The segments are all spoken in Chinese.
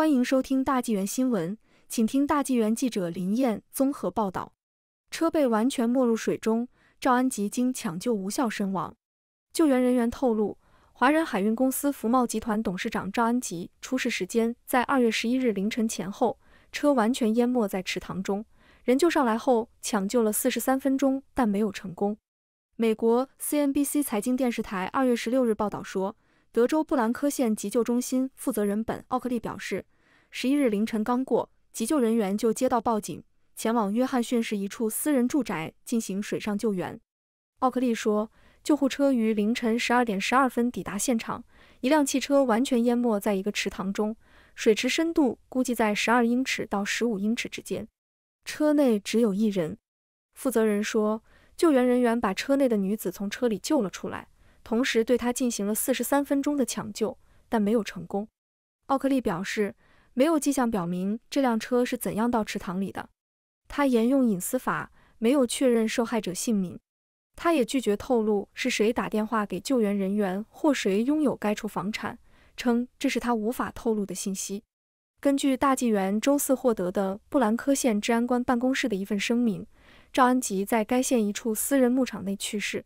欢迎收听大纪元新闻，请听大纪元记者林燕综合报道：车被完全没入水中，赵安吉经抢救无效身亡。救援人员透露，华人海运公司福茂集团董事长赵安吉出事时间在二月十一日凌晨前后，车完全淹没在池塘中，人救上来后抢救了四十三分钟，但没有成功。美国 CNBC 财经电视台二月十六日报道说。德州布兰科县急救中心负责人本·奥克利表示，十一日凌晨刚过，急救人员就接到报警，前往约翰逊市一处私人住宅进行水上救援。奥克利说，救护车于凌晨十二点十二分抵达现场，一辆汽车完全淹没在一个池塘中，水池深度估计在十二英尺到十五英尺之间，车内只有一人。负责人说，救援人员把车内的女子从车里救了出来。同时对他进行了四十三分钟的抢救，但没有成功。奥克利表示，没有迹象表明这辆车是怎样到池塘里的。他沿用隐私法，没有确认受害者姓名。他也拒绝透露是谁打电话给救援人员或谁拥有该处房产，称这是他无法透露的信息。根据大纪元周四获得的布兰科县治安官办公室的一份声明，赵安吉在该县一处私人牧场内去世。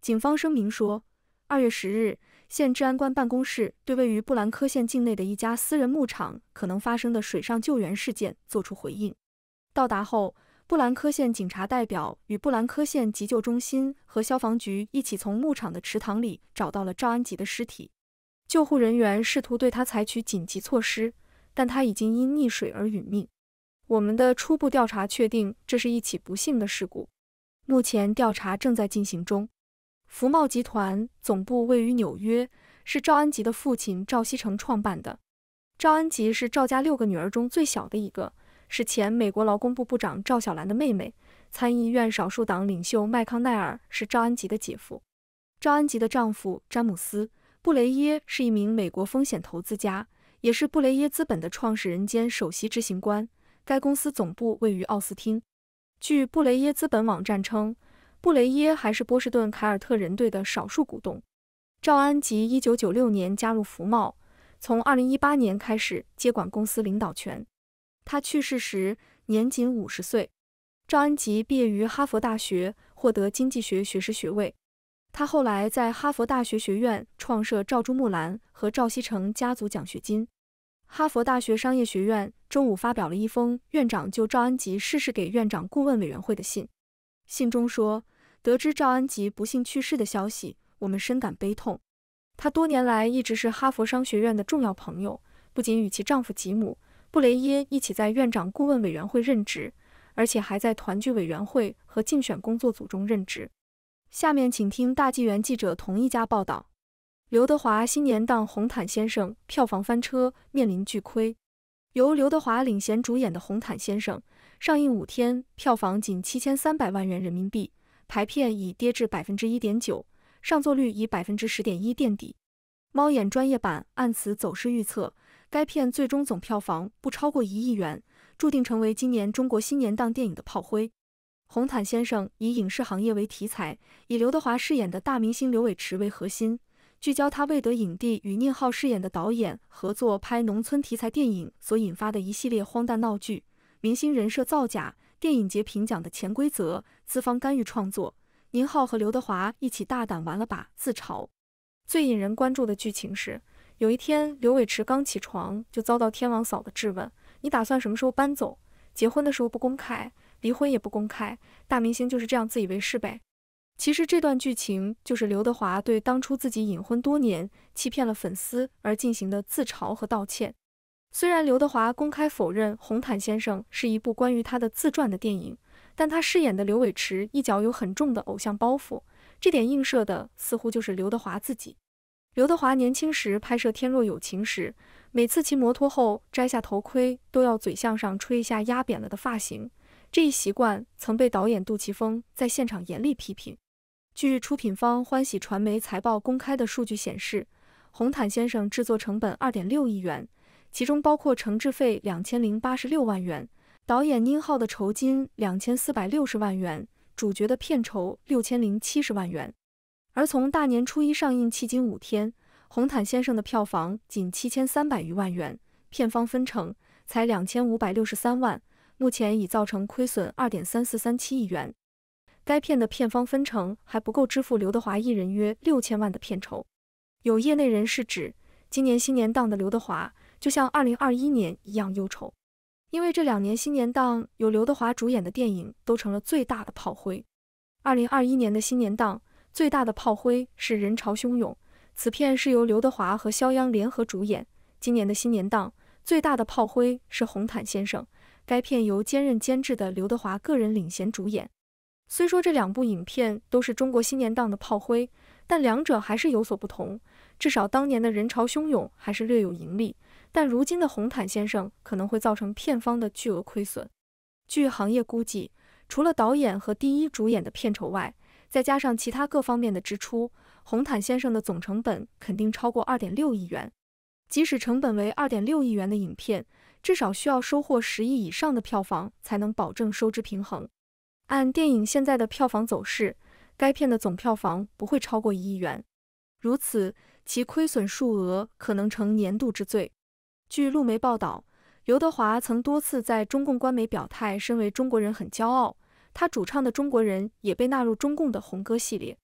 警方声明说。二月十日，县治安官办公室对位于布兰科县境内的一家私人牧场可能发生的水上救援事件作出回应。到达后，布兰科县警察代表与布兰科县急救中心和消防局一起从牧场的池塘里找到了赵安吉的尸体。救护人员试图对他采取紧急措施，但他已经因溺水而殒命。我们的初步调查确定这是一起不幸的事故。目前调查正在进行中。福茂集团总部位于纽约，是赵安吉的父亲赵锡成创办的。赵安吉是赵家六个女儿中最小的一个，是前美国劳工部部长赵小兰的妹妹。参议院少数党领袖麦康奈尔是赵安吉的姐夫。赵安吉的丈夫詹姆斯·布雷耶是一名美国风险投资家，也是布雷耶资本的创始人兼首席执行官。该公司总部位于奥斯汀。据布雷耶资本网站称。布雷耶还是波士顿凯尔特人队的少数股东。赵安吉一九九六年加入福茂，从二零一八年开始接管公司领导权。他去世时年仅五十岁。赵安吉毕业于哈佛大学，获得经济学学士学位。他后来在哈佛大学学院创设赵朱木兰和赵锡成家族奖学金。哈佛大学商业学院周五发表了一封院长就赵安吉逝世给院长顾问委员会的信。信中说，得知赵安吉不幸去世的消息，我们深感悲痛。他多年来一直是哈佛商学院的重要朋友，不仅与其丈夫吉姆·布雷耶一起在院长顾问委员会任职，而且还在团聚委员会和竞选工作组中任职。下面请听大纪元记者同一家报道：刘德华新年档红毯先生，票房翻车，面临巨亏。由刘德华领衔主演的《红毯先生》上映五天，票房仅七千三百万元人民币，排片已跌至百分之一点九，上座率以百分之十点一垫底。猫眼专业版按此走势预测，该片最终总票房不超过一亿元，注定成为今年中国新年档电影的炮灰。《红毯先生》以影视行业为题材，以刘德华饰演的大明星刘伟驰为核心。聚焦他未得影帝与宁浩饰演的导演合作拍农村题材电影所引发的一系列荒诞闹剧，明星人设造假，电影节评奖的潜规则，资方干预创作。宁浩和刘德华一起大胆玩了把自嘲。最引人关注的剧情是，有一天刘伟驰刚起床就遭到天王嫂的质问：“你打算什么时候搬走？结婚的时候不公开，离婚也不公开，大明星就是这样自以为是呗。”其实这段剧情就是刘德华对当初自己隐婚多年、欺骗了粉丝而进行的自嘲和道歉。虽然刘德华公开否认《红毯先生》是一部关于他的自传的电影，但他饰演的刘伟驰一角有很重的偶像包袱，这点映射的似乎就是刘德华自己。刘德华年轻时拍摄《天若有情》时，每次骑摩托后摘下头盔都要嘴向上吹一下压扁了的发型，这一习惯曾被导演杜琪峰在现场严厉批评。据出品方欢喜传媒财报公开的数据显示，《红毯先生》制作成本二点六亿元，其中包括承制费两千零八十六万元，导演宁浩的酬金两千四百六十万元，主角的片酬六千零七十万元。而从大年初一上映迄今五天，《红毯先生》的票房仅七千三百余万元，片方分成才两千五百六十三万，目前已造成亏损二点三四三七亿元。该片的片方分成还不够支付刘德华一人约六千万的片酬。有业内人士指，今年新年档的刘德华就像二零二一年一样忧愁，因为这两年新年档有刘德华主演的电影都成了最大的炮灰。二零二一年的新年档最大的炮灰是《人潮汹涌》，此片是由刘德华和肖央联合主演。今年的新年档最大的炮灰是《红毯先生》，该片由兼任监制的刘德华个人领衔主演。虽说这两部影片都是中国新年档的炮灰，但两者还是有所不同。至少当年的人潮汹涌还是略有盈利，但如今的《红毯先生》可能会造成片方的巨额亏损。据行业估计，除了导演和第一主演的片酬外，再加上其他各方面的支出，《红毯先生》的总成本肯定超过二点六亿元。即使成本为二点六亿元的影片，至少需要收获十亿以上的票房才能保证收支平衡。按电影现在的票房走势，该片的总票房不会超过一亿元，如此其亏损数额可能成年度之最。据路媒报道，刘德华曾多次在中共官媒表态，身为中国人很骄傲。他主唱的《中国人》也被纳入中共的红歌系列。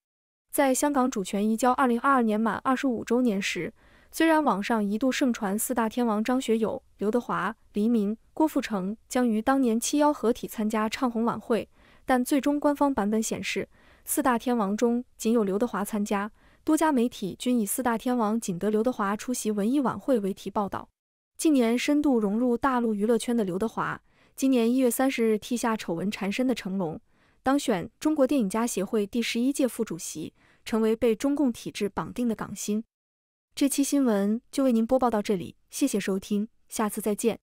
在香港主权移交二零二二年满二十五周年时，虽然网上一度盛传四大天王张学友、刘德华、黎明、郭富城将于当年七幺合体参加唱红晚会。但最终官方版本显示，四大天王中仅有刘德华参加。多家媒体均以“四大天王仅得刘德华出席文艺晚会”为题报道。近年深度融入大陆娱乐圈的刘德华，今年一月三十日替下丑闻缠身的成龙，当选中国电影家协会第十一届副主席，成为被中共体制绑定的港星。这期新闻就为您播报到这里，谢谢收听，下次再见。